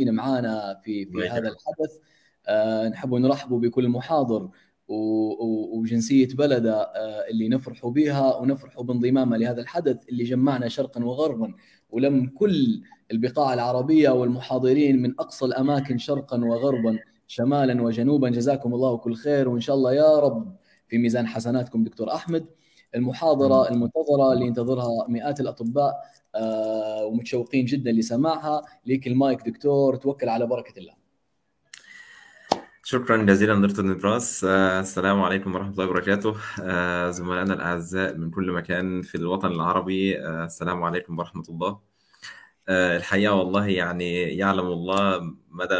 معانا في في هذا الحدث آه نحب نرحب بكل محاضر وجنسيه بلده آه، اللي نفرحوا بها ونفرحوا بانضمامها لهذا الحدث اللي جمعنا شرقا وغربا ولم كل البقاع العربيه والمحاضرين من اقصى الاماكن شرقا وغربا شمالا وجنوبا جزاكم الله كل خير وان شاء الله يا رب في ميزان حسناتكم دكتور احمد المحاضره المنتظره اللي ينتظرها مئات الاطباء آه، ومتشوقين جدا لسماعها ليك المايك دكتور توكل على بركه الله شكرا جزيلا دكتور نبراس آه، السلام عليكم ورحمه الله وبركاته آه، زملائنا الاعزاء من كل مكان في الوطن العربي السلام عليكم ورحمه الله الحقيقه والله يعني يعلم الله مدى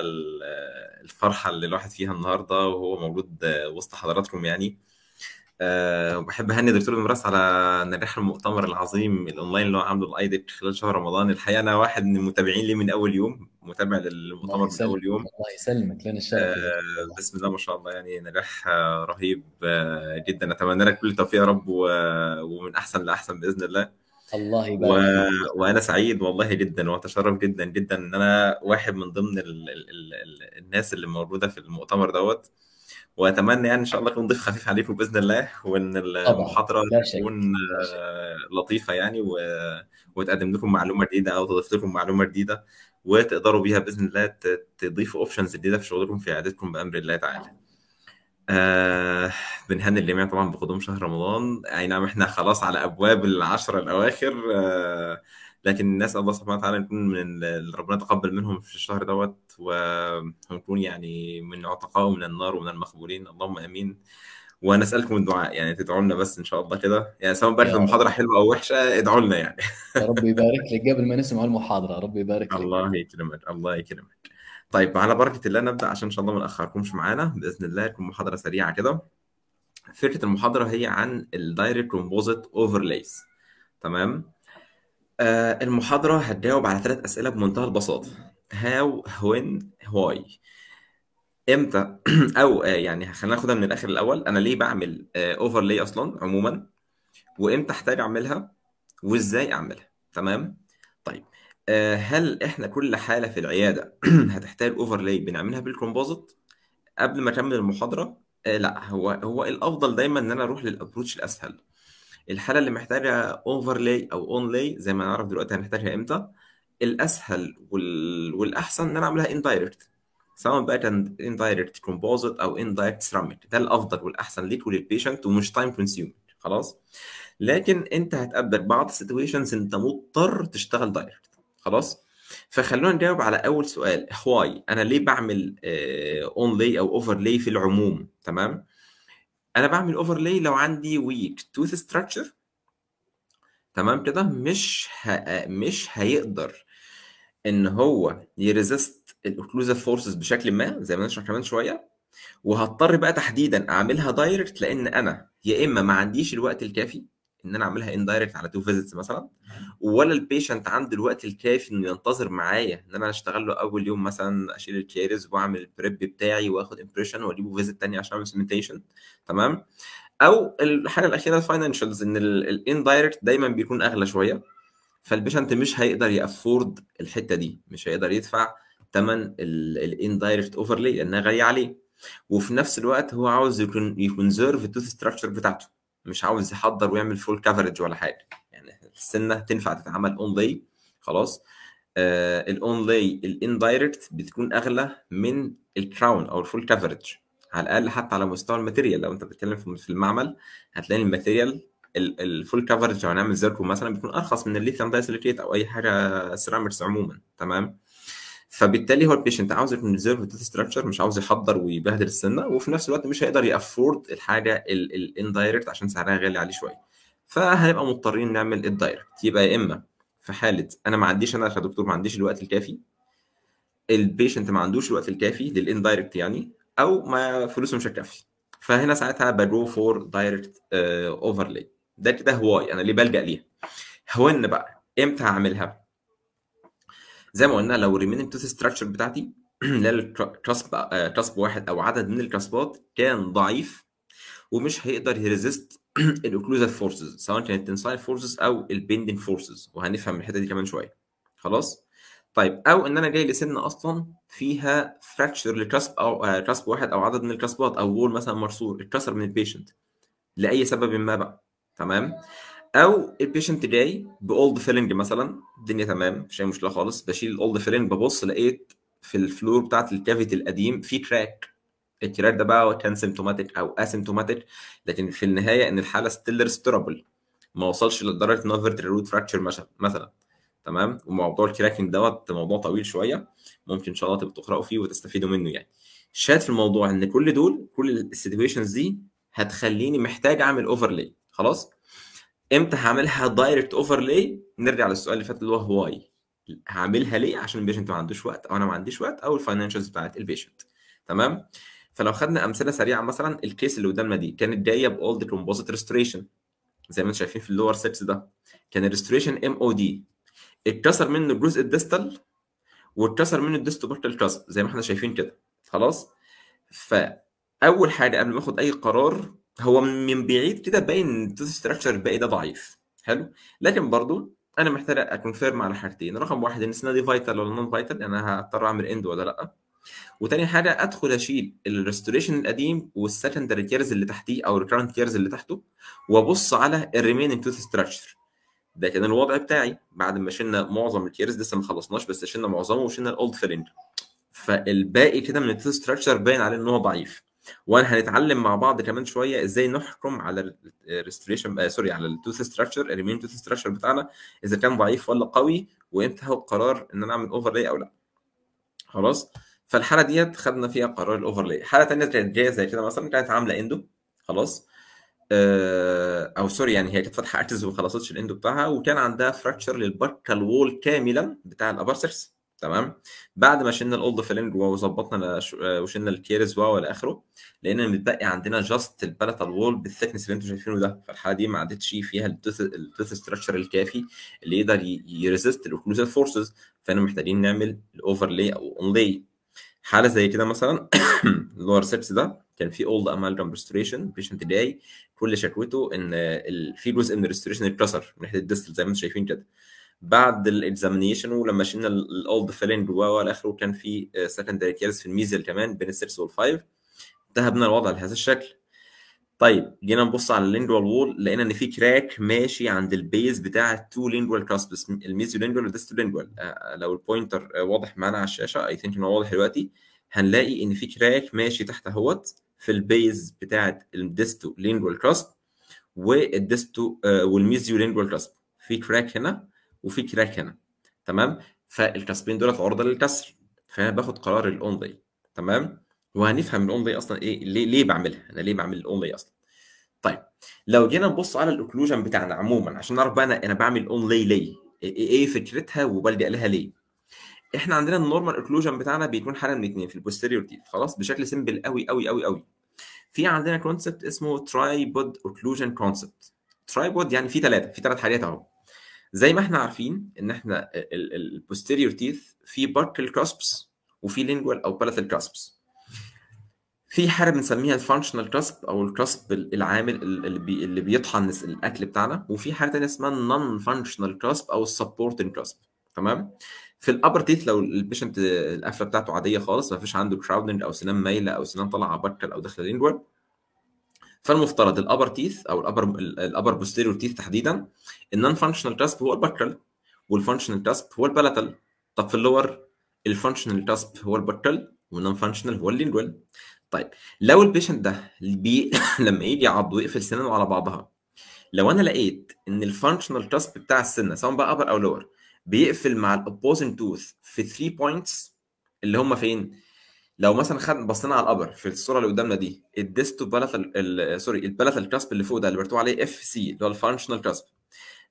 الفرحه اللي الواحد فيها النهارده وهو موجود وسط حضراتكم يعني آه، وبحب اهني دكتور المراس على نجاح المؤتمر العظيم الاونلاين اللي هو عامله الاي ديت خلال شهر رمضان الحقيقه انا واحد من المتابعين ليه من اول يوم متابع للمؤتمر من اول يوم الله يسلمك لنا الشرف أه بسم الله ما شاء الله يعني نجاح آه، رهيب آه، جدا اتمنى لك كل التوفيق يا رب ومن احسن لاحسن باذن الله الله يبارك و... وانا سعيد والله جدا واتشرف جدا جدا ان انا واحد من ضمن ال... ال... ال... الناس اللي موجوده في المؤتمر دوت واتمنى يعني ان شاء الله اكون ضيف خفيف عليكم باذن الله وان المحاضره تكون آه، لطيفه يعني و... وتقدم لكم معلومه جديده او تضيف لكم معلومه جديده وتقدروا بيها باذن الله تضيفوا اوبشنز جديده في شغلكم في عيادتكم بامر الله تعالى. آه بنهني الجميع طبعا بقدوم شهر رمضان اي يعني نعم احنا خلاص على ابواب العشره الاواخر آه لكن نسال الله سبحانه وتعالى يكون من ربنا تقبل منهم في الشهر دوت ونكون يعني من عتقاء من النار ومن المخبولين اللهم امين ونسالكم الدعاء يعني تدعوا لنا بس ان شاء الله كده يعني سواء بقت المحاضره حلوه او وحشه ادعوا لنا يعني ربي يبارك لك قبل ما نسمع المحاضره ربي يبارك لك الله يكرمك الله يكرمك طيب على بركه الله نبدا عشان ان شاء الله ما ناخركمش معانا باذن الله تكون محاضره سريعه كده فكره المحاضره هي عن الدايركت كومبوزيت اوفرلايز تمام آه المحاضرة هتجاوب على ثلاث أسئلة بمنتهى البساطة how when why امتى او آه، يعني خلينا ناخدها من الاخر الاول انا ليه بعمل اوفرلاي آه، اصلا عموما وامتى احتاج اعملها وازاي اعملها تمام طيب آه، هل احنا كل حاله في العياده هتحتاج اوفرلاي بنعملها بالكومبوزيت قبل ما اكمل المحاضره لا هو هو الافضل دايما ان انا اروح للابروتش الاسهل الحاله اللي محتاجه اوفرلاي او اونلاي زي ما نعرف دلوقتي هنحتاجها امتى الاسهل وال... والاحسن ان انا اعملها اندايركت سواء بقت اندايركت كومبوزيت او اندايركت سيراميك ده الافضل والاحسن ليك وللبيشنت ومش تايم كونسيومنج خلاص لكن انت هتقدر بعض السيتويشنز انت مضطر تشتغل دايركت خلاص فخلونا نجاوب على اول سؤال هواي انا ليه بعمل اونلي آه، او اوفرلي في العموم تمام انا بعمل اوفرلاي لو عندي ويك توث ستراكشر تمام كده مش ه... مش هيقدر ان هو يريزست الاوكلوزيف فورسز بشكل ما زي ما نشرح كمان شويه وهضطر بقى تحديدا اعملها دايركت لان انا يا اما ما عنديش الوقت الكافي ان انا اعملها اندايركت على تو فيزيتس مثلا ولا البيشنت عنده الوقت الكافي انه ينتظر معايا ان انا اشتغل له اول يوم مثلا اشيل الكيرز واعمل البريب بتاعي واخد امبريشن واجيبه فيزيت ثانيه عشان اعمل سيمنتيشن تمام او الحاجه الاخيره الفاينانشالز ان الاندايركت دايما بيكون اغلى شويه فالبيشنت مش هيقدر يافورد الحته دي مش هيقدر يدفع ثمن الاندايركت اوفرلي لانها غاليه عليه وفي نفس الوقت هو عاوز يكون يكونزيرف التوث ستراكشر بتاعته مش عاوز يحضر ويعمل فول كفرج ولا حاجه يعني السنه تنفع تتعمل اون خلاص الاونلي آه، الاندايركت بتكون اغلى من الكراون او الفول كفرج على الاقل حتى على مستوى الماتيريال لو انت بتتكلم في المعمل هتلاقي الماتيريال الفول كفرج لو هنعمل زيركو مثلا بيكون ارخص من الليثيوم دايسيليكيت او اي حاجه سيراميكس عموما تمام فبالتالي هو البيشنت عاوز يكون ستراكشر مش عاوز يحضر ويبهدل السنه وفي نفس الوقت مش هيقدر يافورد الحاجه الاندايركت عشان سعرها غالي عليه شويه فهنبقى مضطرين نعمل الدايركت يبقى يا اما في حاله انا ما عنديش انا كدكتور ما عنديش الوقت الكافي البيشنت ما عندوش الوقت الكافي للاندايركت يعني او ما فلوسه مش هتكفي فهنا ساعتها بجو فور دايركت اوفرلاي ده كده هواي انا ليه بلجا ليها هو ان بقى امتى هعملها زي ما قلنا لو الريميننج توث ستراكشر بتاعتي اللي الكراسب آه، كراسب واحد او عدد من الكاسبات كان ضعيف ومش هيقدر يريزست الاوكلوزال فورسز سواء كانت التنسايل فورسز او البيندنج فورسز وهنفهم الحته دي كمان شويه خلاص طيب او ان انا جاي لسنه اصلا فيها فراكشر لكاسب او كاسب آه، واحد او عدد من الكاسبات او وول مثلا مرصور اتكسر من البيشنت لاي سبب ما بقى تمام او البيشنت جاي باولد فيلنج مثلا الدنيا تمام مفيش اي مشكله خالص بشيل الاولد فيلنج ببص لقيت في الفلور بتاعت الكافيتي القديم في تراك التراك ده بقى كان سيمتوماتيك او اسيمتوماتيك لكن في النهايه ان الحاله ستيل ريستورابل ما وصلش لدرجه نوفرت روت فراكشر مثلا تمام وموضوع الكراكنج دوت موضوع طويل شويه ممكن ان شاء الله تبقوا تقراوا فيه وتستفيدوا منه يعني الشاهد في الموضوع ان كل دول كل السيتويشنز دي هتخليني محتاج اعمل اوفرلاي خلاص امتى هعملها دايركت اوفرلاي نرجع للسؤال اللي فات اللي هو واي هعملها ليه عشان البيشنت ما عندوش وقت او انا ما عنديش وقت او الفاينانشالز بتاعت البيشنت تمام فلو خدنا امثله سريعه مثلا الكيس اللي قدامنا دي كانت جايه باولد كومبوزيت ريستوريشن زي ما انتم شايفين في اللور 6 ده كان الريستوريشن ام او دي اتكسر منه الجزء الديستال واتكسر منه الديستوبارتال كاسب زي ما احنا شايفين كده خلاص فاول حاجه قبل ما اخد اي قرار هو من بعيد كده باين ان ستراكشر الباقي ده ضعيف حلو لكن برضو انا محتاج اكونفيرم على حاجتين رقم واحد ان السنه دي فايتال ولا نون يعني فايتال انا هضطر اعمل اند ولا لا وتاني حاجه ادخل اشيل الريستوريشن القديم والسكندري كيرز اللي تحتيه او الكرنت كيرز اللي تحته وابص على الريميننج توث ستراكشر ده كان الوضع بتاعي بعد ما شلنا معظم الكيرز لسه ما خلصناش بس شلنا معظمه وشلنا الاولد فيلنج فالباقي كده من التوث ستراكشر باين عليه ان هو ضعيف وانا هنتعلم مع بعض كمان شويه ازاي نحكم على الريستوريشن آه سوري على التوث ستراكشر الريمين توث ستراكشر بتاعنا اذا كان ضعيف ولا قوي وامتى هو القرار ان انا اعمل اوفرلاي او لا خلاص فالحاله ديت خدنا فيها قرار الاوفرلاي حاله ثانيه كانت جايه زي كده مثلا كانت عامله اندو خلاص آه او سوري يعني هي كانت فاتحه اكتس وما خلصتش الاندو بتاعها وكان عندها فراكشر للبركال وول كاملا بتاع الابارسرس تمام بعد ما شلنا الاولد فيلنج وظبطنا آه، وشلنا الكيرز والى اخره لقينا متبقي عندنا جاست البلت وول بالثكنس اللي انتم شايفينه ده فالحاله دي ما عدتش فيها التوث ستراكشر الكافي اللي يقدر يريزست الاوكلوزال فورسز فاحنا محتاجين نعمل الاوفرلي او اونلي حاله زي كده مثلا اللور 6 ده كان في اولد امالجام ريستوريشن بيشنت جاي كل شكوته ان في جزء من الريستوريشن اتكسر من ناحيه الديستل زي ما انتم شايفين كده بعد الاكزامينيشن ولما شلنا الاولد فيلنج والى اخره وكان في سكندري آه، كيرز في الميزل كمان بين السيرس والفايف انتهى بنا الوضع لهذا الشكل طيب جينا نبص على اللينجوال وول لقينا ان في كراك ماشي عند البيز بتاع التو لينجوال كاسبس الميزو لينجوال والديستو لينجوال لو البوينتر آه، واضح معانا على الشاشه اي ثينك ان هو واضح دلوقتي هنلاقي ان في كراك ماشي تحت اهوت في البيز بتاعه الديستو لينجوال كاسب والديستو والميزو لينجوال كاسب في كراك هنا وفي كراك هنا تمام فالكسبين دولت عرضه للكسر فانا باخد قرار الاون دي تمام وهنفهم الاون دي اصلا ايه ليه ليه بعملها انا ليه بعمل الاون دي اصلا طيب لو جينا نبص على الاوكلوجن بتاعنا عموما عشان نعرف بقى انا انا بعمل اون لي ليه إيه،, إيه،, ايه فكرتها وبلجا لها ليه احنا عندنا النورمال اوكلوجن بتاعنا بيكون حاله من اثنين في البوستيريور تيت خلاص بشكل سيمبل قوي قوي قوي قوي في عندنا كونسبت اسمه ترايبود اوكلوجن كونسبت ترايبود يعني في ثلاثه في ثلاث حاجات اهو زي ما احنا عارفين ان احنا البوستيريور تيث في باركل كاسبس وفي لينجوال او بالاتال كاسبس في حاجه بنسميها الفانكشنال كاسب او الكاسب العامل اللي, اللي بيطحن الاكل بتاعنا وفي حاجه ثانيه اسمها النون فانكشنال كاسب او السبورتنج كاسب تمام في الابر تيث لو البيشنت القفله بتاعته عاديه خالص ما فيش عنده كراودنج او سنان مايله او سنان طالعه باركل او داخله لينجوال فالمفترض الابر تيث او الابر الابر بوستيريور تيث تحديدا النون فانكشنال كاسب هو البكرال والفانكشنال كاسب هو البلاتال طب في اللور الفانكشنال كاسب هو البكرال والنون فانكشنال هو اللينجوال طيب لو البيشنت ده بي لما يجي يعض ويقفل سنانه على بعضها لو انا لقيت ان الفانكشنال كاسب بتاع السنه سواء بقى ابر او لور بيقفل مع الاوبوزنج توث في 3 بوينتس اللي هم فين؟ لو مثلا خد بصينا على الابر في الصوره اللي قدامنا دي الديستو بلاتال سوري البلاتال الكاسب اللي فوق ده اللي بيرتبط عليه اف سي اللي هو الفانكشنال كاسب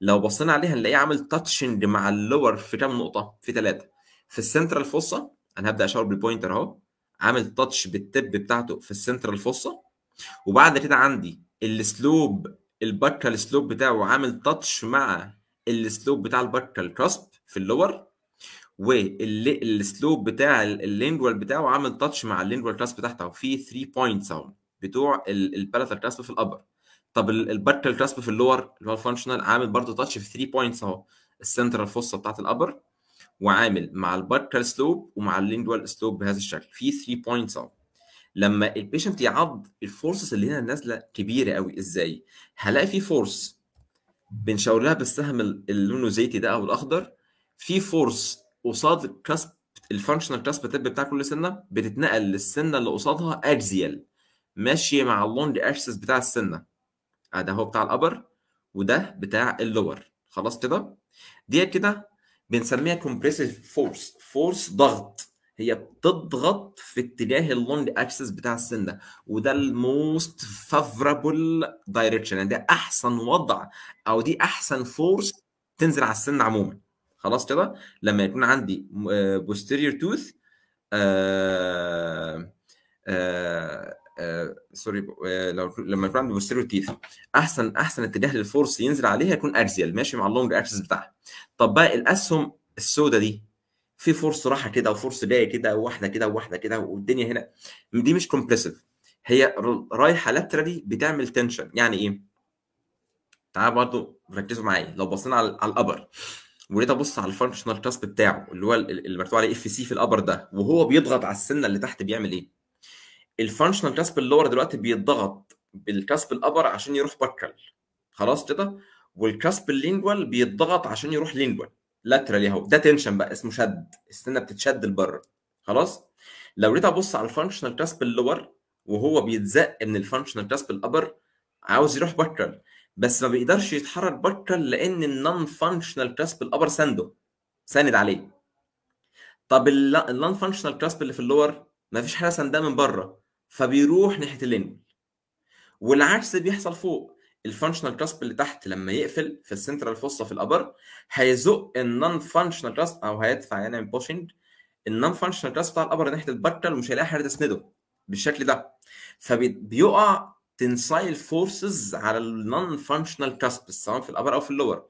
لو بصينا عليها هنلاقيه عامل تاتشنج مع اللور في كام نقطه في ثلاثه في السنترال فصه انا هبدا اشاور بالبوينتر اهو عامل تاتش بالتب بتاعته في السنترال فصه وبعد كده عندي السلوب البكال سلوب بتاعه عامل تاتش مع السلوب بتاع البكال كاسب في اللور والسلوب بتاع اللينجوال بتاعه عامل تاتش مع اللينجوال كلاس بتاعته في 3 بوينتس اهو بتوع البالاتال كلاسب في الابر طب البارتال كلاسب في اللور اللي هو الفانكشنال عامل برضه تاتش في 3 بوينتس اهو السنترال فصه بتاعت الابر وعامل مع البارتال سلوب ومع اللينجوال سلوب بهذا الشكل في 3 بوينتس اهو لما البيشنت يعض الفورسز اللي هنا نازله كبيره قوي ازاي هلاقي في فورس بنشاور لها بالسهم اللي لونه زيتي ده او الاخضر في فورس قصاد الكاسب الفانكشنال كاسب تب بتاع كل سنه بتتنقل للسنه اللي قصادها اكزيال ماشيه مع اللونج اكسس بتاع السنه آه، ده هو بتاع الابر وده بتاع اللور خلاص كده ديت كده بنسميها كومبريسيف فورس فورس ضغط هي بتضغط في اتجاه اللونج اكسس بتاع السنه وده الموست فافورابل دايركشن يعني ده احسن وضع او دي احسن فورس تنزل على السن عموما خلاص كده لما يكون عندي بوستيرير توث ااا سوري لما يكون عندي بوستيرير تيث احسن احسن اتجاه للفورس ينزل عليها يكون ارزيال ماشي مع اللونج اكسس بتاعها طب بقى الاسهم السوداء دي في فورس راحه كده وفورس جايه كده وواحده كده وواحده كده والدنيا هنا دي مش كومبريسيف هي رايحه لاترالي بتعمل تنشن يعني ايه؟ تعال برضو ركزوا معايا لو بصينا على الابر وجيت ابص على الفانكشنال تاسك بتاعه اللي هو اللي مكتوب عليه اف سي في الابر ده وهو بيضغط على السنه اللي تحت بيعمل ايه؟ الفانكشنال تاسك اللور دلوقتي بيتضغط بالكاسب الابر عشان يروح باكل خلاص كده والكاسب اللينجوال بيتضغط عشان يروح لينجوال لاترالي اهو ده تنشن بقى اسمه شد السنه بتتشد لبره خلاص لو جيت ابص على الفانكشنال تاسك اللور وهو بيتزق من الفانكشنال تاسك الابر عاوز يروح باكل بس ما بيقدرش يتحرك بره لان النون فانكشنال كراسب الابر سانده ساند عليه طب النون فانكشنال كراسب اللي في اللور ما فيش حاجه سانداه من بره فبيروح ناحيه اللينول والعكس بيحصل فوق الفانكشنال كراسب اللي تحت لما يقفل في السنترال فوسا في الابر هيزق النون فانكشنال كراسب او هيدفع يعني بوشنج النون فانكشنال كراسب بتاع الابر ناحيه البكر ومش هيلاقي حاجه تسنده بالشكل ده فبيقع التنسايل فورسز على النون فانكشنال كاسبس سواء في الابر او في اللور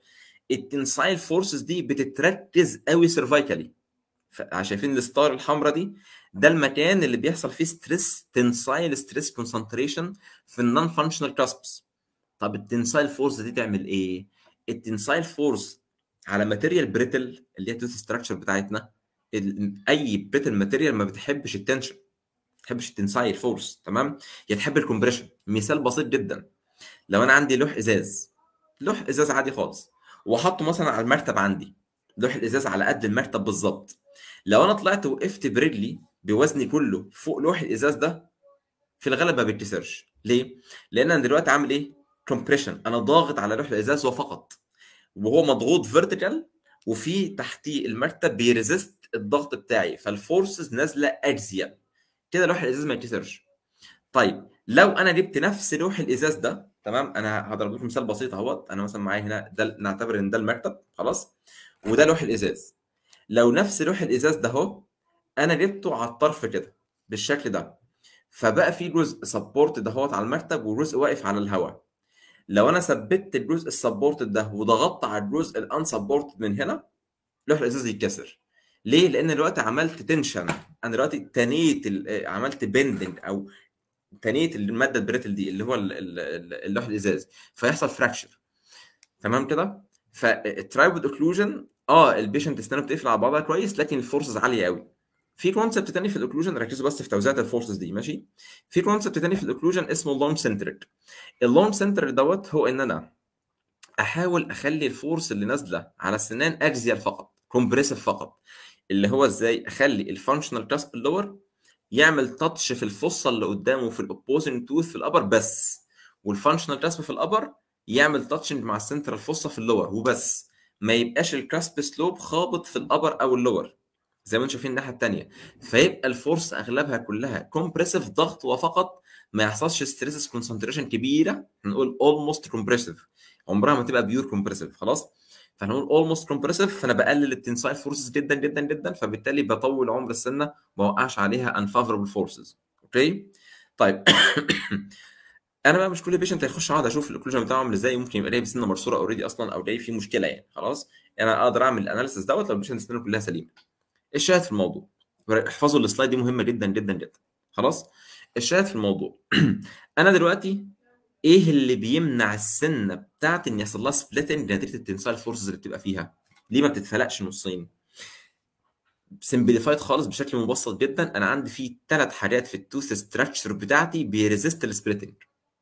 التنسايل فورسز دي بتتركز قوي سيرفايكالي يعني شايفين الستار الحمراء دي ده المكان اللي بيحصل فيه ستريس تنسايل ستريس كونسنتريشن في النون فانكشنال كاسبس طب التنسايل فورس دي تعمل ايه؟ التنسايل فورس على ماتيريال بريتل اللي هي التوث ستراكشر بتاعتنا اي بريتل ماتيريال ما بتحبش التنشن تحبش تنسعي الفورس تمام يا تحب الكومبريشن مثال بسيط جدا لو انا عندي لوح ازاز لوح ازاز عادي خالص وحطه مثلا على المرتب عندي لوح الازاز على قد المرتب بالظبط لو انا طلعت وقفت برجلي بوزني كله فوق لوح الازاز ده في الغالب ما بيتكسرش ليه لان انا دلوقتي عامل ايه كومبريشن انا ضاغط على لوح الازاز وفقط وهو مضغوط فيرتيكال وفي تحتيه المرتب بيرزست الضغط بتاعي فالفورسز نازله اجزيال كده لوح الازاز ما يتكسرش طيب لو انا جبت نفس لوح الازاز ده تمام انا هضرب لكم مثال بسيط اهوت انا مثلا معايا هنا ده نعتبر ان ده المكتب خلاص وده لوح الازاز لو نفس لوح الازاز ده اهو انا جبته على الطرف كده بالشكل ده فبقى في جزء سبورت اهوت على المكتب وجزء واقف على الهواء لو انا ثبتت الجزء السبورت ده وضغطت على الجزء الان سبورت من هنا لوح الازاز يتكسر ليه؟ لان دلوقتي عملت تنشن انا دلوقتي تنيت عملت بندنج او تنيت الماده البريتل دي اللي هو اللوح الازاز فيحصل فراكشر تمام كده؟ فالترايبود اوكلوجن اه البيشنت اسنانه بتقفل على بعضها كويس لكن الفورسز عاليه قوي في كونسبت تاني في الاوكلوجن ركزوا بس في توزيعه الفورسز دي ماشي في كونسبت تاني في الاوكلوجن اسمه لونج سنتريك اللون سنتر دوت هو ان انا احاول اخلي الفورس اللي نازله على السنان اكزيال فقط كومبريسيف فقط اللي هو ازاي اخلي الفانكشنال كاسب اللور يعمل تاتش في الفصه اللي قدامه في الاوبوزنج توث في الابر بس والفانكشنال كاسب في الابر يعمل تاتش مع السنترال فصه في اللور وبس ما يبقاش الكاسب سلوب خابط في الابر او اللور زي ما انتم شايفين الناحيه الثانيه فيبقى الفورس اغلبها كلها كومبريسيف ضغط وفقط ما يحصلش ستريسز كونسنتريشن كبيره هنقول اولموست كومبريسيف عمرها ما تبقى بيور كومبريسيف خلاص فنقول اولموست كومبرسيف فانا بقلل التنسايل فورسز جدا جدا جدا فبالتالي بطول عمر السنه ما بوقعش عليها انفافوربل فورسز اوكي طيب انا بقى مش كل بيشنت هيخش اقعد اشوف الاوكلوجن بتاعه عامل ازاي ممكن يبقى ليه بسنه مرصوره اوريدي اصلا او جاي فيه مشكله يعني خلاص يعني انا اقدر اعمل الاناليسيس دوت لو البيشنت سنانه كلها سليمه إيه الشاهد في الموضوع احفظوا السلايد دي مهمه جدا جدا جدا خلاص إيه الشاهد في الموضوع انا دلوقتي ايه اللي بيمنع السنه بتاعت ان يحصل لها سبلتنج نتيجه التنسال فورسز اللي بتبقى فيها ليه ما بتتفلقش نصين سمبليفايد خالص بشكل مبسط جدا انا عندي في ثلاث حاجات في التوث ستراكشر بتاعتي بيريزيست السبلتنج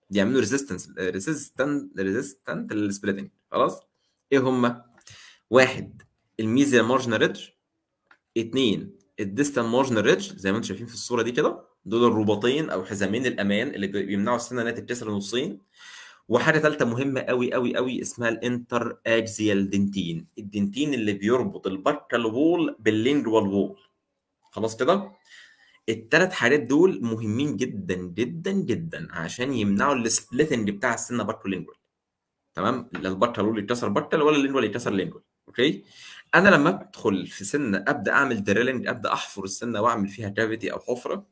بيعملوا ريزيستنس ريزيستنت ريزيستنت للسبلتنج خلاص ايه هما واحد الميزيال مارجنال ريدج اثنين الديستال مارجنال ريدج زي ما انتم شايفين في الصوره دي كده دول الرباطين او حزامين الامان اللي بيمنعوا السنه انها تتكسر نصين وحاجه ثالثه مهمه قوي قوي قوي اسمها الانتر اكزيال دنتين الدنتين اللي بيربط الباركال وول باللينجوال وول خلاص كده الثلاث حاجات دول مهمين جدا جدا جدا عشان يمنعوا السبليتنج بتاع السنه لينجوال تمام لا الباركال وول يتكسر باركال ولا اللينجوال يتكسر لينجوال اوكي انا لما ادخل في سنه ابدا اعمل دريلنج ابدا احفر السنه واعمل فيها كافيتي او حفره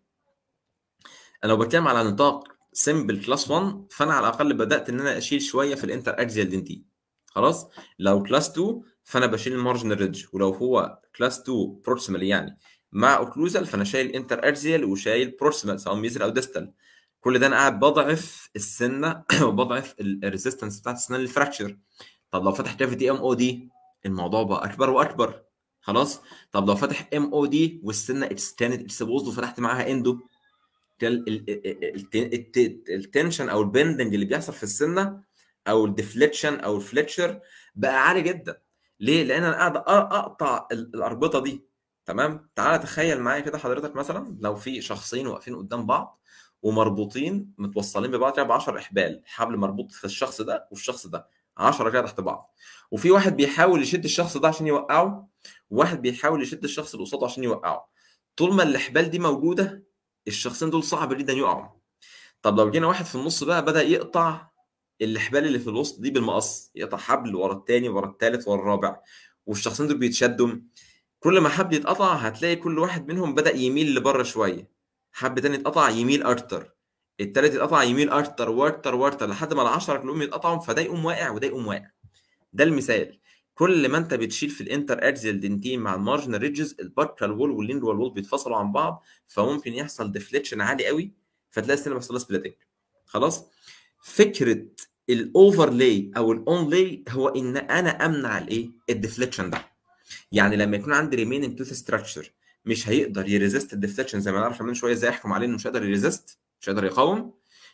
انا لو بتكلم على نطاق سمبل كلاس 1 فانا على الاقل بدات ان انا اشيل شويه في الانتر اكزيال دنتي خلاص لو كلاس 2 فانا بشيل المارجنال ريدج ولو هو كلاس 2 بروكسيمال يعني مع اوكلوزال فانا شايل انتر اكزيال وشايل بروكسيمال سواء ميزل او ديستال كل ده انا قاعد بضعف السنه وبضعف الريزيستنس بتاعت السنه للفراكشر طب لو فتح كافيتي ام او دي الموضوع بقى اكبر واكبر خلاص طب لو فتح ام او دي والسنه اكستند اتسبوزد وفتحت معاها اندو التنشن او البندنج اللي بيحصل في السنه او الديفليكشن او الفليتشر بقى عالي جدا ليه لان انا قاعد اقطع الاربطه دي تمام تعالى تخيل معايا كده حضرتك مثلا لو في شخصين واقفين قدام بعض ومربوطين متوصلين ببعض كده ب 10 احبال حبل مربوط في الشخص ده وفي الشخص ده 10 كده تحت بعض وفي واحد بيحاول يشد الشخص ده عشان يوقعه وواحد بيحاول يشد الشخص اللي قصاده عشان يوقعه طول ما الاحبال دي موجوده الشخصين دول صعب جدا يقعوا طب لو جينا واحد في النص بقى بدا يقطع الحبال اللي في الوسط دي بالمقص يقطع حبل ورا الثاني ورا الثالث ورا الرابع والشخصين دول بيتشدوا كل ما حبل يتقطع هتلاقي كل واحد منهم بدا يميل لبره شويه حب تاني اتقطع يميل اكتر الثالث اتقطع يميل اكتر واكتر واكتر لحد ما ال 10 كلهم يتقطعوا فده يقوم واقع وده يقوم واقع ده المثال كل ما انت بتشيل في الانتر اكزيال دنتين مع المارجنال ريدجز الباكال وول واللينجوال وول بيتفصلوا عن بعض فممكن يحصل ديفليكشن عالي قوي فتلاقي السينما بيحصل سبليتنج خلاص فكره الاوفرلاي او الاونلي هو ان انا امنع الايه الديفليكشن ده يعني لما يكون عندي ريميننج توث ستراكشر مش هيقدر يريزيست الديفليكشن زي ما نعرف من شويه ازاي احكم عليه انه مش هيقدر يريزيست مش هيقدر يقاوم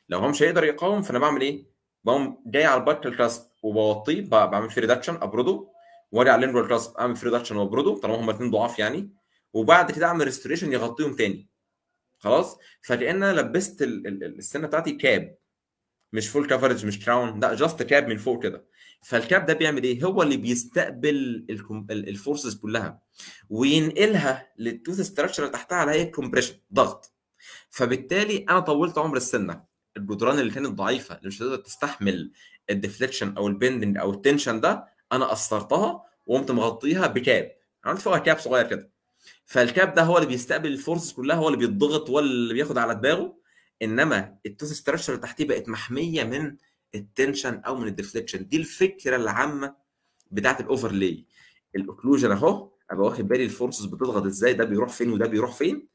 لو هو مش هيقدر يقاوم فانا بعمل ايه؟ بقوم جاي على الباكتل كاسب وبوطيه بعمل فيه ريدكشن ابرده واري على الليمبرال جراسب اعمل فري ريدكشن وابرده طالما هم الاثنين ضعاف يعني وبعد كده اعمل ريستوريشن يغطيهم تاني خلاص فكان انا لبست السنه بتاعتي كاب مش فول كفرج مش كراون لا جاست كاب من فوق كده فالكاب ده بيعمل ايه هو اللي بيستقبل الفورسز كلها وينقلها للتوث ستراكشر اللي تحتها على هي كومبريشن ضغط فبالتالي انا طولت عمر السنه الجدران اللي كانت ضعيفه اللي مش هتقدر تستحمل الديفليكشن او البندنج او التنشن ده انا قصرتها وقمت مغطيها بكاب عملت فوقها كاب صغير كده فالكاب ده هو اللي بيستقبل الفورسز كلها هو اللي بيتضغط هو اللي بياخد على دماغه انما التوس ستراكشر اللي تحتيه بقت محميه من التنشن او من الديفليكشن دي الفكره العامه بتاعت الاوفرلاي الاوكلوجن اهو ابقى واخد بالي الفورسز بتضغط ازاي ده بيروح فين وده بيروح فين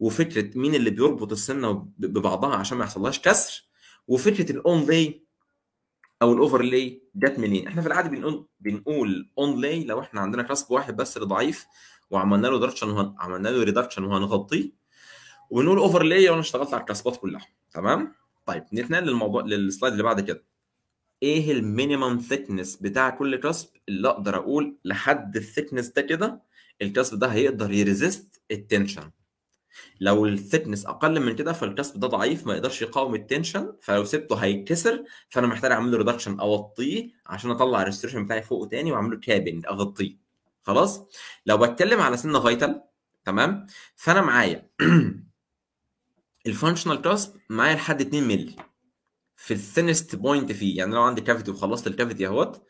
وفكره مين اللي بيربط السنه ببعضها عشان ما يحصلهاش كسر وفكره الاون لاي او الاوفرلي جت منين احنا في العاده بنقول بنقول اونلي لو احنا عندنا كلاسب واحد بس اللي ضعيف وعملنا له ريدكشن عملنا له ريدكشن وهنغطيه وبنقول اوفرلي لو انا اشتغلت على الكلاسبات كلها تمام طيب نتنقل للموضوع للسلايد اللي بعد كده ايه المينيمم ثيكنس بتاع كل كلاسب اللي اقدر اقول لحد الثيكنس ده كده الكلاسب ده هيقدر يريزست التنشن لو الثيكنس اقل من كده فالكاسب ده ضعيف ما يقدرش يقاوم التنشن فلو سبته هيتكسر فانا محتاج اعمل له ريدكشن اوطيه عشان اطلع الريستريشن بتاعي فوقه تاني واعمل له كابنج اغطيه خلاص لو بتكلم على سنه فايتال تمام فانا معايا الفانكشنال كاسب معايا لحد 2 مللي في الثينست بوينت فيه يعني لو عندي كافيتي وخلصت الكافيتي اهوت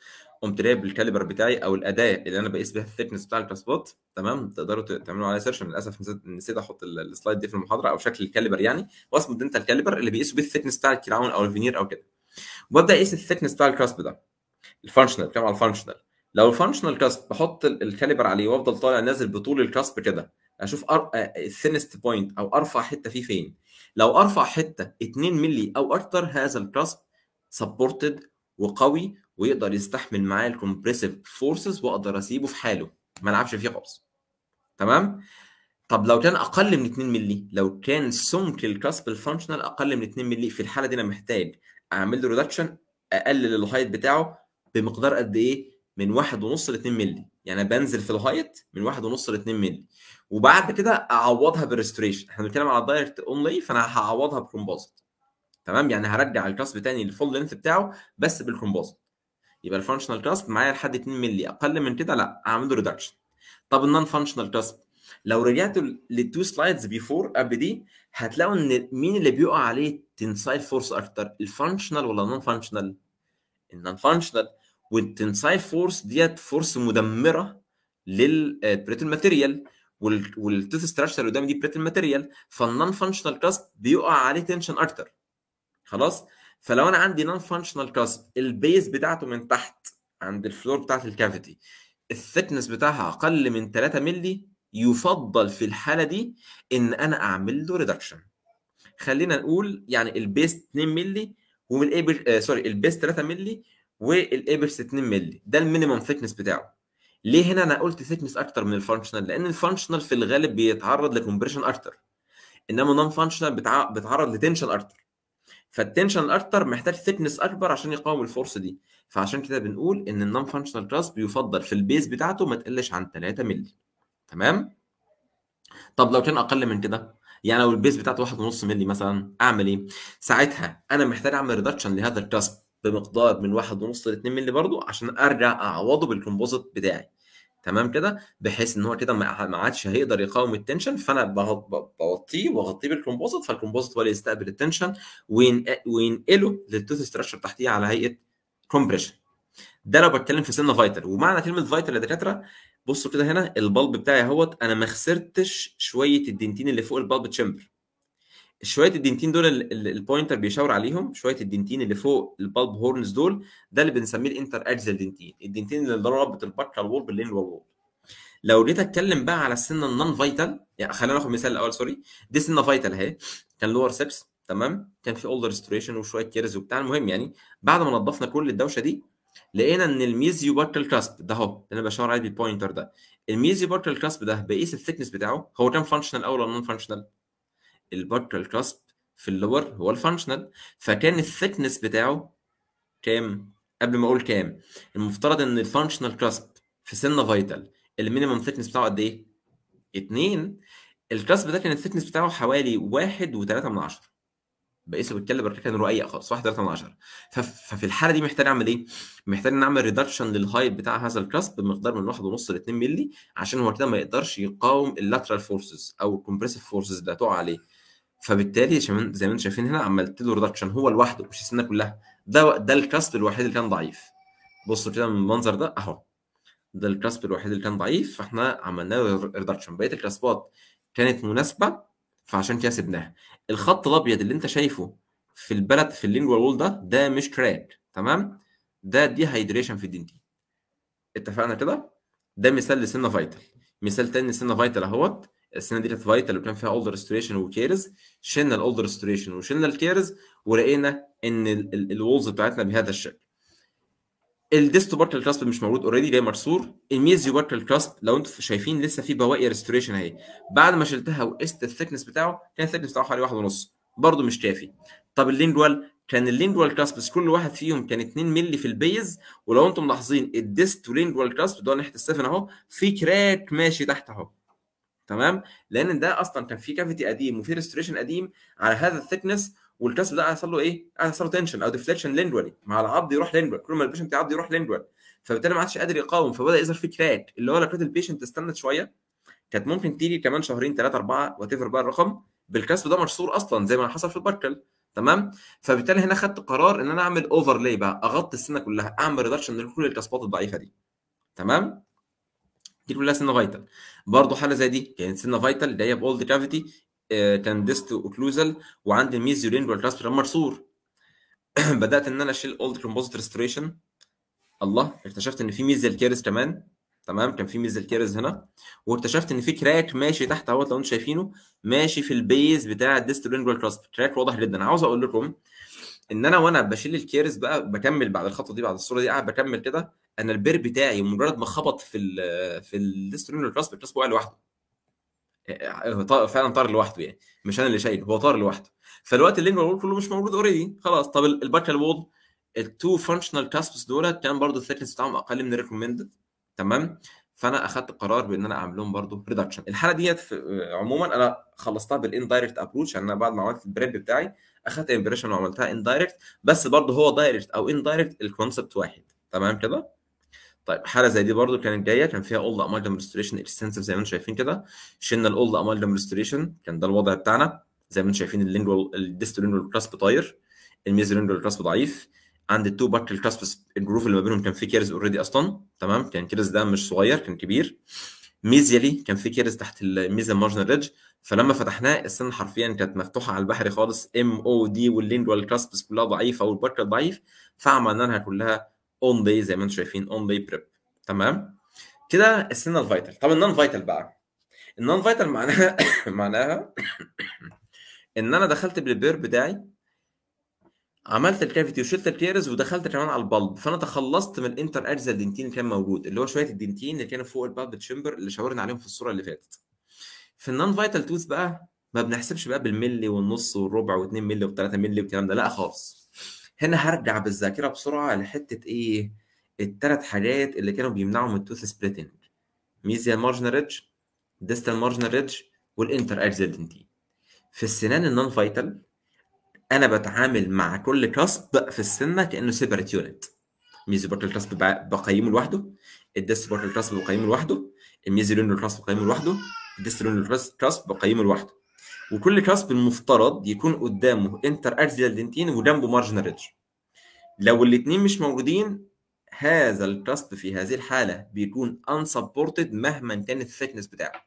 قمت جايب الكاليبر بتاعي او الاداه اللي انا بقيس بيها الثيكنس بتاع الكاسبوت تمام تقدروا تعملوا عليها سيرش للاسف نسيت احط السلايد دي في المحاضره او شكل الكاليبر يعني واصمد انت الكاليبر اللي بيقيسوا بيه الثيكنس بتاع الكراون او الفينير او كده وببدا اقيس الثيكنس بتاع الكاسب ده الفانكشنال بتكلم على الفانكشنال لو الفانكشنال كاسب بحط الكاليبر عليه وافضل طالع نازل بطول الكاسب كده اشوف أر... الثينست آه، بوينت او ارفع حته فيه فين لو ارفع حته 2 مللي او اكتر هذا الكاسب سبورتد وقوي ويقدر يستحمل معاه الكومبريسيف فورسز واقدر اسيبه في حاله ما العبش فيه خالص تمام طب لو كان اقل من 2 مللي لو كان سمك الكاسب الفانكشنال اقل من 2 مللي في الحاله دي انا محتاج اعمل له ريدكشن اقلل الهايت بتاعه بمقدار قد ايه من 1.5 ل 2 مللي يعني بنزل في الهايت من 1.5 ل 2 مللي وبعد كده اعوضها بالريستوريشن احنا بنتكلم على الدايركت اونلي فانا هعوضها بكومبوزيت تمام يعني هرجع الكاسب تاني للفول لينث بتاعه بس بالكومبوزيت يبقى الفانكشنال كاسب معايا لحد 2 مللي اقل من كده لا اعمل له ريدكشن طب النون فانكشنال كاسب لو رجعتوا للتو سلايدز بيفور قبل دي هتلاقوا ان مين اللي بيقع عليه تنسايل فورس اكتر الفانكشنال ولا النون فانكشنال النون فانكشنال والتنسايل فورس ديت فورس مدمره للبريتل ماتيريال والتوث ستراكشر اللي قدام دي بريتل ماتيريال فالنون فانكشنال كاسب بيقع عليه تنشن اكتر خلاص فلو انا عندي نون فانكشنال كاسب البيز بتاعته من تحت عند الفلور بتاعت الكافيتي الثيكنس بتاعها اقل من 3 مللي يفضل في الحاله دي ان انا اعمل له ريدكشن خلينا نقول يعني البيس 2 مللي والابر آه سوري البيس 3 مللي والابرس 2 مللي ده المينيمم ثيكنس بتاعه ليه هنا انا قلت ثيكنس اكتر من الفانكشنال لان الفانكشنال في الغالب بيتعرض لكمبريشن اكتر انما النون فانكشنال بتعرض لتنشن اكتر فالتنشن اكتر محتاج ثيكنس اكبر عشان يقاوم الفورس دي فعشان كده بنقول ان النون فانكشنال جراسب يفضل في البيز بتاعته ما تقلش عن 3 مللي تمام طب لو كان اقل من كده يعني لو البيز بتاعته 1.5 مللي مثلا اعمل ايه ساعتها انا محتاج اعمل ريدكشن لهذا الكاسب بمقدار من 1.5 ل 2 مللي برضه عشان ارجع اعوضه بالكومبوزيت بتاعي تمام كده بحيث ان هو كده ما عادش هيقدر يقاوم التنشن فانا بوطيه واغطيه بالكومبوزيت فالكومبوزيت هو اللي يستقبل التنشن وينقله للتوث ستراكشر تحتيه على هيئه كومبريشن ده لو بتكلم في سنه فايتال ومعنى كلمه فايتال يا دكاتره بصوا كده هنا البلب بتاعي اهوت انا ما خسرتش شويه الدنتين اللي فوق البلب تشامبر شويه الدنتين دول البوينتر بيشاور عليهم شويه الدنتين اللي فوق البالب هورنز دول ده اللي بنسميه الانتر اجزال دنتين الدنتين اللي رابط البكه الوول باللين والوول لو جيت اتكلم بقى على السنه النون فايتال يعني خلينا ناخد مثال الاول سوري دي سنه فايتال اهي كان لور سيبس تمام كان في اولدر ريستوريشن وشويه كيرز وبتاع المهم يعني بعد ما نظفنا كل الدوشه دي لقينا ان الميزيو بارتل كاسب ده اهو اللي انا بشاور عليه بالبوينتر ده الميزيو بارتل كاسب ده بقيس الثيكنس بتاعه هو كان فانكشنال اول ولا نون فانكشنال؟ الباكرال الكاسب في اللور هو الفانكشنال فكان الثيكنس بتاعه كام قبل ما اقول كام المفترض ان الفانكشنال كاسب في سنه فيتال المينيمم ثيكنس بتاعه قد ايه 2 الكاسب ده كان الثيكنس بتاعه حوالي 1.3 من 10 بقيسه بالكالبر كان رقيق خالص 1 3 من 10 ففي الحاله دي محتاج اعمل ايه؟ محتاج نعمل ريدكشن للهايت بتاع هذا الكاسب بمقدار من 1.5 ل 2 مللي عشان هو كده ما يقدرش يقاوم اللاترال فورسز او الكومبريسيف فورسز اللي هتقع عليه فبالتالي زي ما انتم شايفين هنا عملت له ريدكشن هو لوحده مش السنه كلها ده ده الكاسب الوحيد اللي كان ضعيف بصوا كده من المنظر ده اهو ده الكاسب الوحيد اللي كان ضعيف فاحنا عملنا له ريدكشن بقيه الكاسبات كانت مناسبه فعشان كده سبناها الخط الابيض اللي انت شايفه في البلد في اللينجوال وول ده ده مش كراك تمام ده دي هايدريشن في الدنتين اتفقنا كده ده مثال لسنه فايتال مثال تاني لسنه فايتال اهوت السنه دي كانت فايتال وكان فيها اولد ريستوريشن وكيرز شلنا الاولد ريستوريشن وشلنا الكيرز ولقينا ان الوولز بتاعتنا بهذا الشكل الديستو بارتل كاسب مش موجود اوريدي جاي مرسور الميزيو بارتل كاسب لو انتم شايفين لسه في بواقي ريستوريشن اهي بعد ما شلتها وقست الثيكنس بتاعه كان الثيكنس بتاعه حوالي واحد ونص برضه مش كافي طب اللينجوال كان اللينجوال كاسب كل واحد فيهم كان 2 مللي في البيز ولو انتم ملاحظين الديست ولينجوال كاسب ده ناحيه السفن اهو في كراك ماشي تحت اهو تمام لان ده اصلا كان في كافيتي قديم وفي ريستوريشن قديم على هذا الثيكنس والكسب ده حصل له ايه؟ حصل له تنشن او ديفليكشن لينجوالي مع العض يروح لينجوال كل ما البيشنت يعض يروح لينجوال فبالتالي ما عادش قادر يقاوم فبدا يظهر فيه كراك اللي هو لو كانت البيشنت استنت شويه كانت ممكن تيجي كمان شهرين ثلاثه اربعه وات ايفر بقى الرقم بالكسب ده مشصور اصلا زي ما حصل في الباركل تمام فبالتالي هنا خدت قرار ان انا اعمل اوفرلاي بقى اغطي السنه كلها اعمل ريدكشن لكل الكسبات الضعيفه دي تمام كتير كلها سنه فايتال برضه حاله زي دي كانت سنه فايتال اللي هي بولد كافيتي آه، كان ديست اوكلوزال وعندي ميزيورين والكلاسبر مرصور بدات ان انا اشيل اولد كومبوزيت ريستوريشن الله اكتشفت ان في ميزل كيرز كمان تمام كان في ميزل كيرز هنا واكتشفت ان في كراك ماشي تحت اهوت لو انتم شايفينه ماشي في البيز بتاع لينجوال كلاسب كراك واضح جدا عاوز اقول لكم ان انا وانا بشيل الكيرز بقى بكمل بعد الخطوه دي بعد الصوره دي قاعد بكمل كده انا البير بتاعي مجرد ما خبط في الـ في الديسترون الكراسب الكراسب وقع لوحده آه، آه، فعلا طار لوحده يعني مش انا اللي شايله هو طار لوحده فالوقت اللي وول كله مش موجود اوريدي خلاص طب الباكال وول التو فانكشنال كاسبس دولت كان برضه الثيكنس بتاعهم اقل من الريكومندد تمام فانا اخدت قرار بان انا اعمل لهم برضه ريدكشن الحاله ديت آه، عموما انا خلصتها بالاندايركت يعني ابروتش انا بعد ما عملت البريب بتاعي اخدت امبريشن وعملتها اندايركت بس برضه هو دايركت او اندايركت الكونسبت واحد تمام كده طيب حاله زي دي برضو كانت جايه كان فيها اولد امالجم ريستوريشن اكستنسيف زي ما انتم شايفين كده شلنا الاولد امالجم ريستوريشن كان ده الوضع بتاعنا زي ما انتم شايفين اللينجوال الديستولينجوال كلاسب طاير الميزولينجوال كلاسب ضعيف عند التو باك الكاسب الجروف اللي ما بينهم كان في كيرز اوريدي اصلا تمام كان كيرز ده مش صغير كان كبير ميزيالي كان في كيرز تحت الميزيال مارجنال ريدج فلما فتحناه السن حرفيا كانت مفتوحه على البحر خالص ام او دي واللينجوال كلاسبس كلها ضعيفه والباك ضعيف فعملنا لها كلها اون داي زي ما انتم شايفين اون داي بريب تمام كده السنة الفيتال طب النون فيتال بقى النون فيتال معناها معناها ان انا دخلت بالبير بتاعي عملت الكافيتي وشلت الكيرز ودخلت كمان على البلب فانا تخلصت من الانتر اجزا الدنتين اللي كان موجود اللي هو شويه الدنتين اللي كانوا فوق البلب تشمبر اللي شاورنا عليهم في الصوره اللي فاتت في النون فيتال توث بقى ما بنحسبش بقى بالملي والنص والربع و2 ملي و3 ملي والكلام ده لا خالص هنا هرجع بالذاكره بسرعه لحته ايه الثلاث حاجات اللي كانوا بيمنعوا من التوث سبليتنج ميزيال مارجنال ريدج ديستال مارجنال ريدج والانتر اكسيدنتي في السنان النون فايتال انا بتعامل مع كل كسب في السنه كانه سيبريت يونت ميزي ميزوبارتال كسب بقيمه لوحده الديست الديستبارتال كسب بقيمه لوحده الميزي الميزيلونال كسب بقيمه لوحده الديستلونال كسب بقيمه لوحده وكل كاسب المفترض يكون قدامه انتر ارزيال دنتين وجنبه مارجن ريدج لو الاثنين مش موجودين هذا الكاسب في هذه الحاله بيكون انسبورتد مهما كان الثيكنس بتاعه